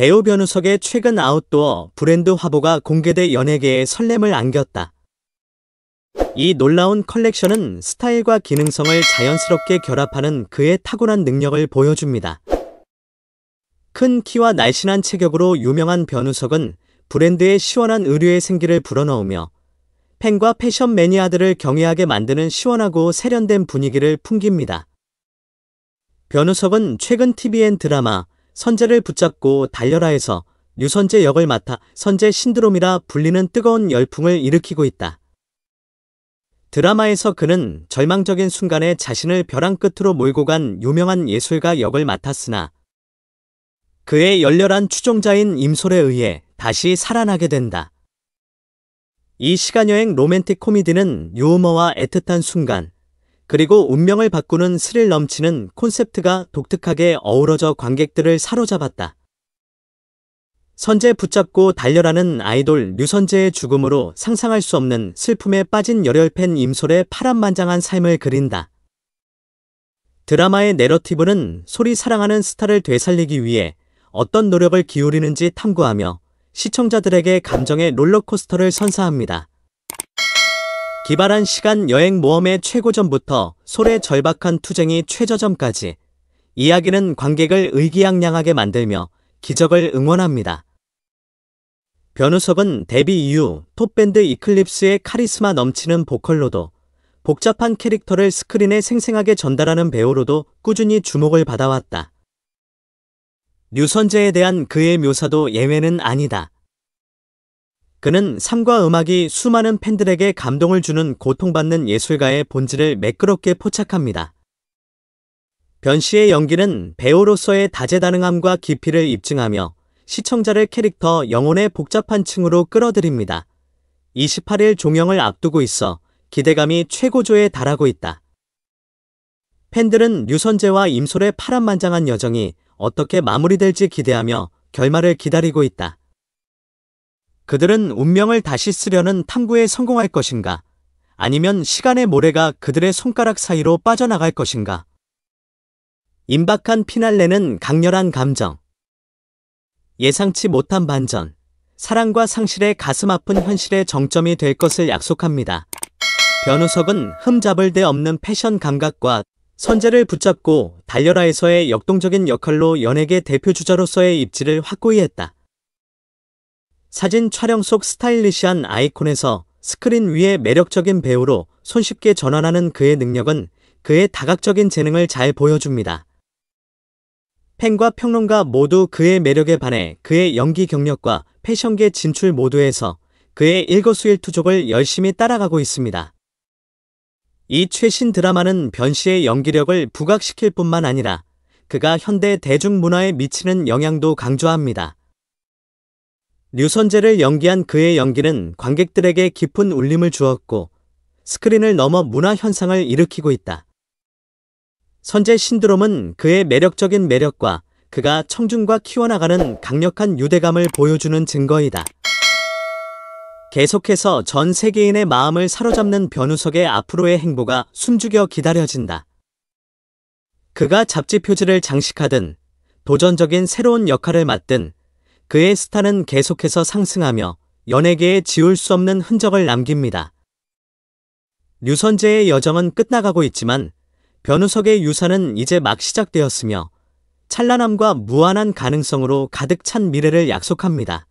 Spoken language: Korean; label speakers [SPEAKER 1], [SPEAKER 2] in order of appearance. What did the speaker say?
[SPEAKER 1] 배우 변우석의 최근 아웃도어 브랜드 화보가 공개돼 연예계에 설렘을 안겼다. 이 놀라운 컬렉션은 스타일과 기능성을 자연스럽게 결합하는 그의 탁월한 능력을 보여줍니다. 큰 키와 날씬한 체격으로 유명한 변우석은 브랜드의 시원한 의류의 생기를 불어넣으며 팬과 패션 매니아들을 경외하게 만드는 시원하고 세련된 분위기를 풍깁니다. 변우석은 최근 TVN 드라마 선제를 붙잡고 달려라 해서 유선제 역을 맡아 선제 신드롬이라 불리는 뜨거운 열풍을 일으키고 있다. 드라마에서 그는 절망적인 순간에 자신을 벼랑 끝으로 몰고 간 유명한 예술가 역을 맡았으나 그의 열렬한 추종자인 임솔에 의해 다시 살아나게 된다. 이 시간여행 로맨틱 코미디는 유머와 애틋한 순간, 그리고 운명을 바꾸는 스릴 넘치는 콘셉트가 독특하게 어우러져 관객들을 사로잡았다. 선제 붙잡고 달려라는 아이돌 류선재의 죽음으로 상상할 수 없는 슬픔에 빠진 열혈팬 임솔의 파란만장한 삶을 그린다. 드라마의 내러티브는 소리 사랑하는 스타를 되살리기 위해 어떤 노력을 기울이는지 탐구하며 시청자들에게 감정의 롤러코스터를 선사합니다. 기발한 시간 여행 모험의 최고점부터 소래 절박한 투쟁이 최저점까지 이야기는 관객을 의기양양하게 만들며 기적을 응원합니다. 변우석은 데뷔 이후 톱밴드 이클립스의 카리스마 넘치는 보컬로도 복잡한 캐릭터를 스크린에 생생하게 전달하는 배우로도 꾸준히 주목을 받아왔다. 류선재에 대한 그의 묘사도 예외는 아니다. 그는 삶과 음악이 수많은 팬들에게 감동을 주는 고통받는 예술가의 본질을 매끄럽게 포착합니다. 변 씨의 연기는 배우로서의 다재다능함과 깊이를 입증하며 시청자를 캐릭터 영혼의 복잡한 층으로 끌어들입니다. 28일 종영을 앞두고 있어 기대감이 최고조에 달하고 있다. 팬들은 류선재와 임솔의 파란만장한 여정이 어떻게 마무리될지 기대하며 결말을 기다리고 있다. 그들은 운명을 다시 쓰려는 탐구에 성공할 것인가? 아니면 시간의 모래가 그들의 손가락 사이로 빠져나갈 것인가? 임박한 피날레는 강렬한 감정. 예상치 못한 반전. 사랑과 상실의 가슴 아픈 현실의 정점이 될 것을 약속합니다. 변우석은 흠잡을 데 없는 패션 감각과 선제를 붙잡고 달려라에서의 역동적인 역할로 연예계 대표 주자로서의 입지를 확고히 했다. 사진 촬영 속 스타일리시한 아이콘에서 스크린 위에 매력적인 배우로 손쉽게 전환하는 그의 능력은 그의 다각적인 재능을 잘 보여줍니다. 팬과 평론가 모두 그의 매력에 반해 그의 연기 경력과 패션계 진출 모두에서 그의 일거수일투족을 열심히 따라가고 있습니다. 이 최신 드라마는 변 씨의 연기력을 부각시킬 뿐만 아니라 그가 현대 대중문화에 미치는 영향도 강조합니다. 류선재를 연기한 그의 연기는 관객들에게 깊은 울림을 주었고 스크린을 넘어 문화 현상을 일으키고 있다. 선재 신드롬은 그의 매력적인 매력과 그가 청중과 키워나가는 강력한 유대감을 보여주는 증거이다. 계속해서 전 세계인의 마음을 사로잡는 변우석의 앞으로의 행보가 숨죽여 기다려진다. 그가 잡지 표지를 장식하든 도전적인 새로운 역할을 맡든 그의 스타는 계속해서 상승하며 연예계에 지울 수 없는 흔적을 남깁니다. 류선재의 여정은 끝나가고 있지만 변우석의 유산은 이제 막 시작되었으며 찬란함과 무한한 가능성으로 가득 찬 미래를 약속합니다.